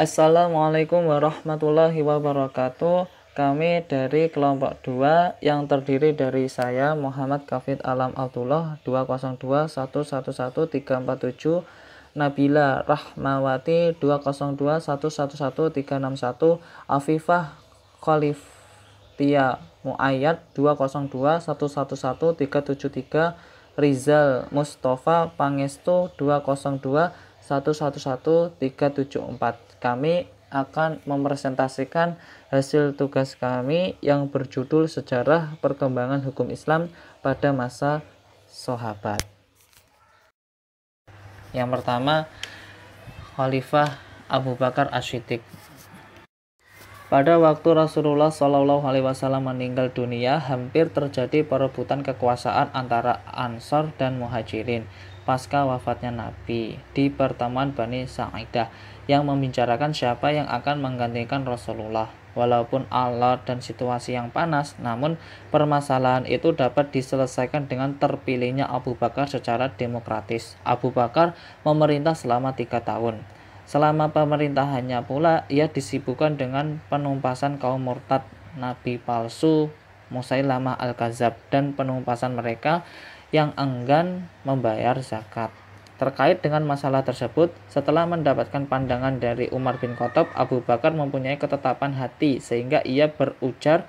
Assalamualaikum warahmatullahi wabarakatuh. Kami dari kelompok 2 yang terdiri dari saya Muhammad Kafid Alam Abdullah 202-111-347 Nabila Rahmawati 202-111-361 Afifah Khalif Tia 111 373 Rizal Mustafa Pangestu 202 111374. Kami akan mempresentasikan hasil tugas kami yang berjudul Sejarah Perkembangan Hukum Islam pada masa Sahabat. Yang pertama, Khalifah Abu Bakar Ashidik. Pada waktu Rasulullah Shallallahu Alaihi Wasallam meninggal dunia, hampir terjadi perebutan kekuasaan antara ansor dan Muhajirin pasca wafatnya Nabi di pertemuan Bani Sa'idah yang membicarakan siapa yang akan menggantikan Rasulullah. Walaupun alat dan situasi yang panas, namun permasalahan itu dapat diselesaikan dengan terpilihnya Abu Bakar secara demokratis. Abu Bakar memerintah selama tiga tahun. Selama pemerintahannya pula, ia disibukkan dengan penumpasan kaum murtad, nabi palsu, Musailamah Al-Kazab, dan penumpasan mereka yang enggan membayar zakat. Terkait dengan masalah tersebut, setelah mendapatkan pandangan dari Umar bin Khattab, Abu Bakar mempunyai ketetapan hati sehingga ia berujar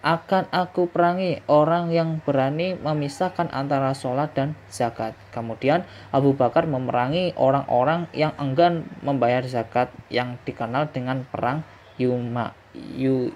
akan aku perangi orang yang berani memisahkan antara sholat dan zakat. Kemudian Abu Bakar memerangi orang-orang yang enggan membayar zakat yang dikenal dengan perang Yuma, Yu,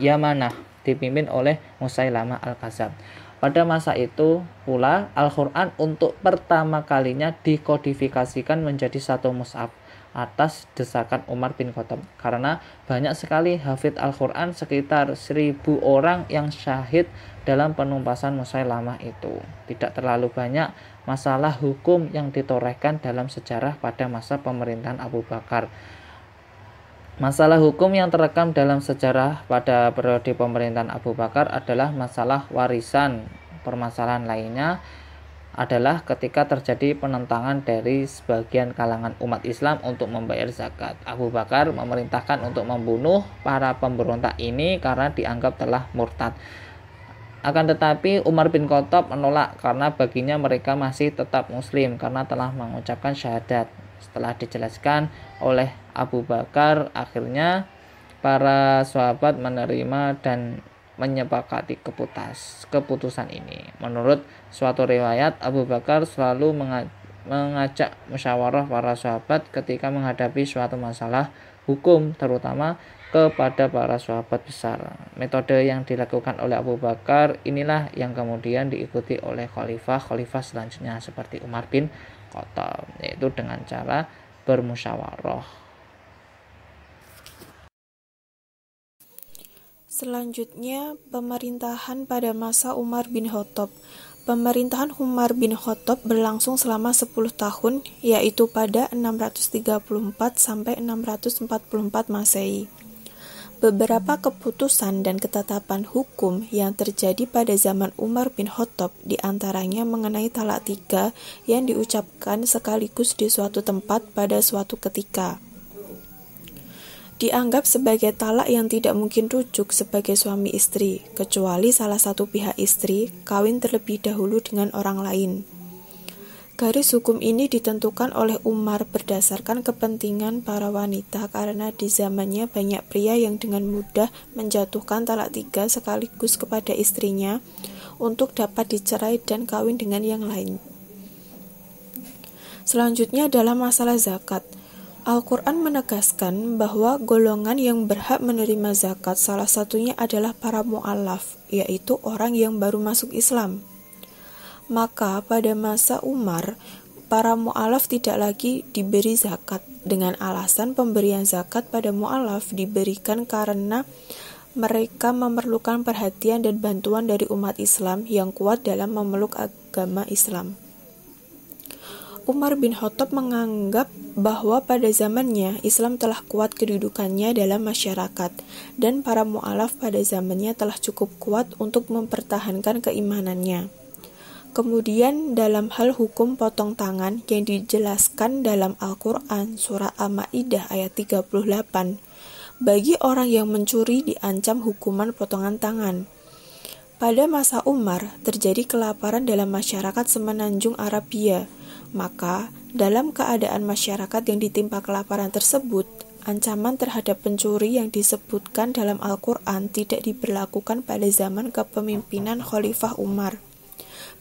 Yamanah dipimpin oleh Musailama al-Kazab. Pada masa itu pula Al-Quran untuk pertama kalinya dikodifikasikan menjadi satu musab atas desakan Umar bin Khattab karena banyak sekali hafid Al-Quran sekitar seribu orang yang syahid dalam penumpasan Musai lama itu tidak terlalu banyak masalah hukum yang ditorehkan dalam sejarah pada masa pemerintahan Abu Bakar Masalah hukum yang terekam dalam sejarah pada periode pemerintahan Abu Bakar adalah masalah warisan. Permasalahan lainnya adalah ketika terjadi penentangan dari sebagian kalangan umat Islam untuk membayar zakat. Abu Bakar memerintahkan untuk membunuh para pemberontak ini karena dianggap telah murtad. Akan tetapi Umar bin Khattab menolak karena baginya mereka masih tetap muslim karena telah mengucapkan syahadat. Setelah dijelaskan oleh Abu Bakar akhirnya para sahabat menerima dan menyepakati keputas keputusan ini. Menurut suatu riwayat, Abu Bakar selalu mengajak musyawarah para sahabat ketika menghadapi suatu masalah hukum, terutama kepada para sahabat besar. Metode yang dilakukan oleh Abu Bakar inilah yang kemudian diikuti oleh khalifah-khalifah selanjutnya seperti Umar bin Khattab, yaitu dengan cara bermusyawarah. Selanjutnya, pemerintahan pada masa Umar bin Khattab. Pemerintahan Umar bin Khattab berlangsung selama 10 tahun, yaitu pada 634 sampai 644 Masehi. Beberapa keputusan dan ketetapan hukum yang terjadi pada zaman Umar bin Khattab diantaranya mengenai talak tiga yang diucapkan sekaligus di suatu tempat pada suatu ketika dianggap sebagai talak yang tidak mungkin rujuk sebagai suami istri, kecuali salah satu pihak istri kawin terlebih dahulu dengan orang lain. Garis hukum ini ditentukan oleh Umar berdasarkan kepentingan para wanita karena di zamannya banyak pria yang dengan mudah menjatuhkan talak tiga sekaligus kepada istrinya untuk dapat dicerai dan kawin dengan yang lain. Selanjutnya adalah masalah zakat. Al-Quran menegaskan bahwa golongan yang berhak menerima zakat salah satunya adalah para mu'alaf, yaitu orang yang baru masuk Islam. Maka pada masa Umar, para mu'alaf tidak lagi diberi zakat dengan alasan pemberian zakat pada mu'alaf diberikan karena mereka memerlukan perhatian dan bantuan dari umat Islam yang kuat dalam memeluk agama Islam. Umar bin Khattab menganggap bahwa pada zamannya Islam telah kuat kedudukannya dalam masyarakat dan para mualaf pada zamannya telah cukup kuat untuk mempertahankan keimanannya. Kemudian dalam hal hukum potong tangan yang dijelaskan dalam Al-Qur'an surah Al-Maidah ayat 38 bagi orang yang mencuri diancam hukuman potongan tangan. Pada masa Umar terjadi kelaparan dalam masyarakat semenanjung Arabia maka, dalam keadaan masyarakat yang ditimpa kelaparan tersebut, ancaman terhadap pencuri yang disebutkan dalam Al-Quran tidak diberlakukan pada zaman kepemimpinan Khalifah Umar.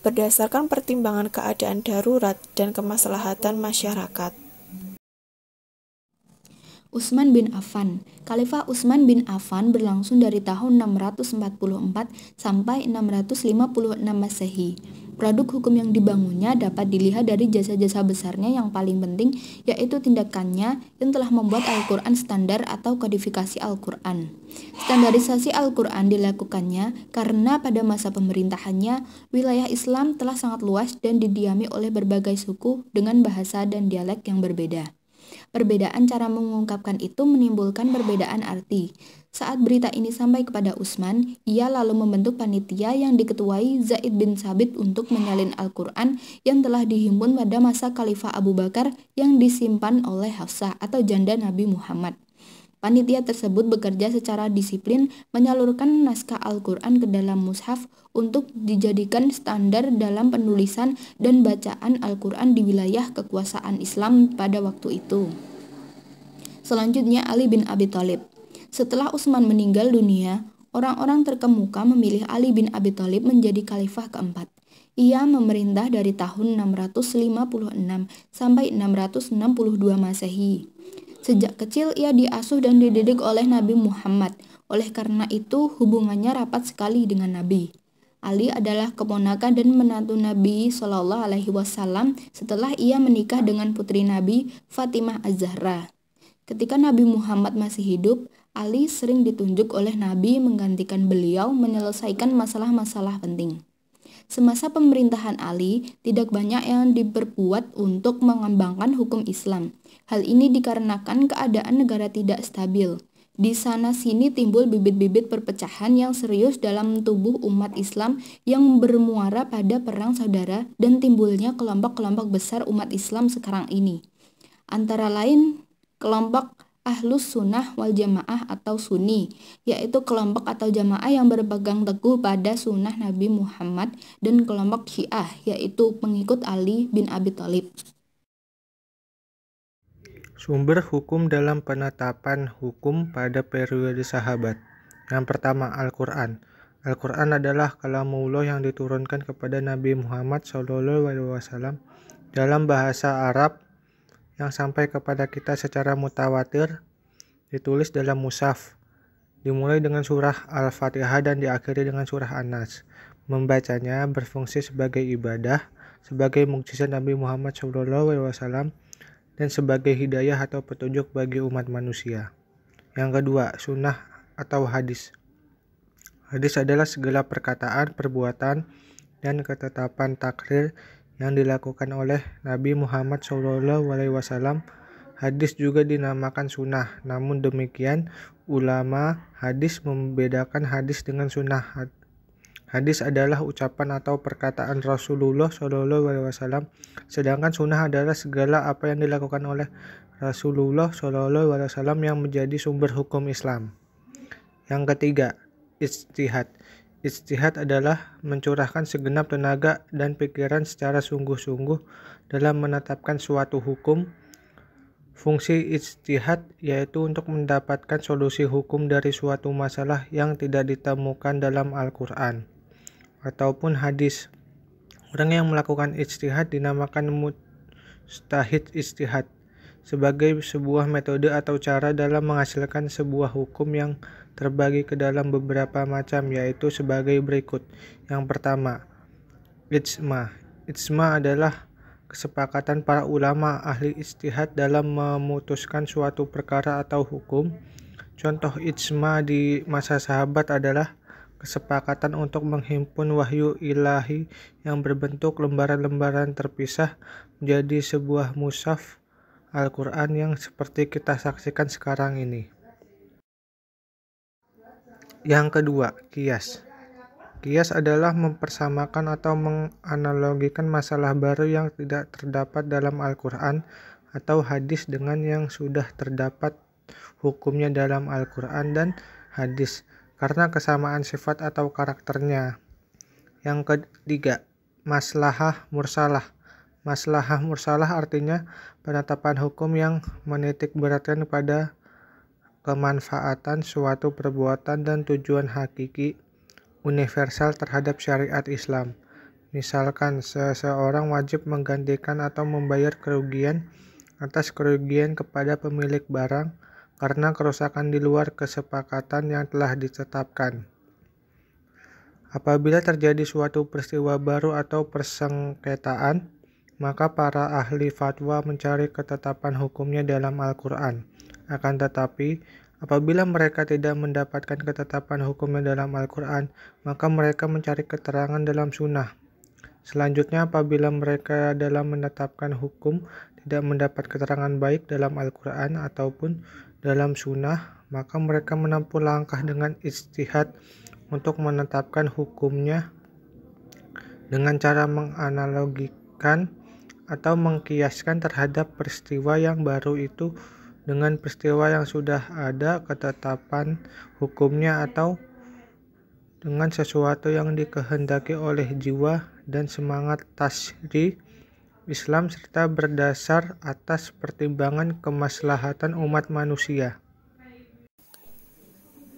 Berdasarkan pertimbangan keadaan darurat dan kemaslahatan masyarakat. Utsman bin Affan. Khalifah Utsman bin Affan berlangsung dari tahun 644 sampai 656 Masehi. Produk hukum yang dibangunnya dapat dilihat dari jasa-jasa besarnya yang paling penting, yaitu tindakannya yang telah membuat Al-Quran standar atau kodifikasi Al-Quran. Standarisasi Al-Quran dilakukannya karena pada masa pemerintahannya, wilayah Islam telah sangat luas dan didiami oleh berbagai suku dengan bahasa dan dialek yang berbeda. Perbedaan cara mengungkapkan itu menimbulkan perbedaan arti. Saat berita ini sampai kepada Usman, ia lalu membentuk panitia yang diketuai Zaid bin Sabit untuk menyalin Al-Quran yang telah dihimpun pada masa Khalifah Abu Bakar yang disimpan oleh Hafsah atau janda Nabi Muhammad. Panitia tersebut bekerja secara disiplin menyalurkan naskah Al-Quran ke dalam mushaf untuk dijadikan standar dalam penulisan dan bacaan Al-Quran di wilayah kekuasaan Islam pada waktu itu. Selanjutnya Ali bin Abi Thalib. Setelah Utsman meninggal dunia, orang-orang terkemuka memilih Ali bin Abi Thalib menjadi khalifah keempat. Ia memerintah dari tahun 656 sampai 662 Masehi. Sejak kecil ia diasuh dan dididik oleh Nabi Muhammad. Oleh karena itu, hubungannya rapat sekali dengan Nabi. Ali adalah keponakan dan menantu Nabi Shallallahu Alaihi Wasallam setelah ia menikah dengan putri Nabi Fatimah Az-Zahra. Ketika Nabi Muhammad masih hidup, Ali sering ditunjuk oleh Nabi menggantikan beliau menyelesaikan masalah-masalah penting. Semasa pemerintahan Ali, tidak banyak yang diperbuat untuk mengembangkan hukum Islam Hal ini dikarenakan keadaan negara tidak stabil. Di sana-sini timbul bibit-bibit perpecahan yang serius dalam tubuh umat Islam yang bermuara pada perang saudara dan timbulnya kelompok-kelompok besar umat Islam sekarang ini. Antara lain, kelompok Ahlus Sunnah wal Jamaah atau Sunni, yaitu kelompok atau jamaah yang berpegang teguh pada sunnah Nabi Muhammad dan kelompok Syiah, yaitu pengikut Ali bin Abi Thalib. Sumber hukum dalam penetapan hukum pada periode sahabat. Yang pertama, Al-Qur'an. Al-Qur'an adalah kalamullah yang diturunkan kepada Nabi Muhammad SAW dalam bahasa Arab yang sampai kepada kita secara mutawatir ditulis dalam musaf, dimulai dengan surah Al-Fatihah dan diakhiri dengan surah An-Nas. Membacanya berfungsi sebagai ibadah, sebagai mukjizat Nabi Muhammad SAW dan sebagai hidayah atau petunjuk bagi umat manusia. Yang kedua, sunnah atau hadis. Hadis adalah segala perkataan, perbuatan, dan ketetapan takrir yang dilakukan oleh Nabi Muhammad SAW. Hadis juga dinamakan sunnah, namun demikian ulama hadis membedakan hadis dengan sunnah. Hadis adalah ucapan atau perkataan Rasulullah Shallallahu Alaihi Wasallam, sedangkan sunnah adalah segala apa yang dilakukan oleh Rasulullah Shallallahu Alaihi Wasallam yang menjadi sumber hukum Islam. Yang ketiga, istihad. Istihad adalah mencurahkan segenap tenaga dan pikiran secara sungguh-sungguh dalam menetapkan suatu hukum. Fungsi istihad yaitu untuk mendapatkan solusi hukum dari suatu masalah yang tidak ditemukan dalam Al-Quran ataupun hadis. Orang yang melakukan istihad dinamakan mustahid istihad sebagai sebuah metode atau cara dalam menghasilkan sebuah hukum yang terbagi ke dalam beberapa macam yaitu sebagai berikut. Yang pertama, ijma. Ijma adalah kesepakatan para ulama ahli istihad dalam memutuskan suatu perkara atau hukum. Contoh ijma di masa sahabat adalah kesepakatan untuk menghimpun wahyu ilahi yang berbentuk lembaran-lembaran terpisah menjadi sebuah musaf Al-Quran yang seperti kita saksikan sekarang ini. Yang kedua, kias. Kias adalah mempersamakan atau menganalogikan masalah baru yang tidak terdapat dalam Al-Quran atau hadis dengan yang sudah terdapat hukumnya dalam Al-Quran dan hadis karena kesamaan sifat atau karakternya. Yang ketiga, maslahah mursalah. Maslahah mursalah artinya penetapan hukum yang menitik beratkan pada kemanfaatan suatu perbuatan dan tujuan hakiki universal terhadap syariat Islam. Misalkan seseorang wajib menggantikan atau membayar kerugian atas kerugian kepada pemilik barang karena kerusakan di luar kesepakatan yang telah ditetapkan. Apabila terjadi suatu peristiwa baru atau persengketaan, maka para ahli fatwa mencari ketetapan hukumnya dalam Al-Quran. Akan tetapi, apabila mereka tidak mendapatkan ketetapan hukumnya dalam Al-Quran, maka mereka mencari keterangan dalam sunnah. Selanjutnya, apabila mereka dalam menetapkan hukum tidak mendapat keterangan baik dalam Al-Quran ataupun dalam sunnah, maka mereka menempuh langkah dengan istihad untuk menetapkan hukumnya dengan cara menganalogikan atau mengkiaskan terhadap peristiwa yang baru itu dengan peristiwa yang sudah ada ketetapan hukumnya atau dengan sesuatu yang dikehendaki oleh jiwa dan semangat tasri Islam serta berdasar atas pertimbangan kemaslahatan umat manusia.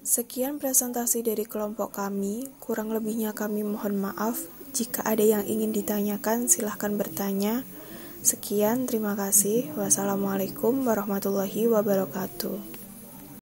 Sekian presentasi dari kelompok kami. Kurang lebihnya kami mohon maaf. Jika ada yang ingin ditanyakan, silahkan bertanya. Sekian, terima kasih. Wassalamualaikum warahmatullahi wabarakatuh.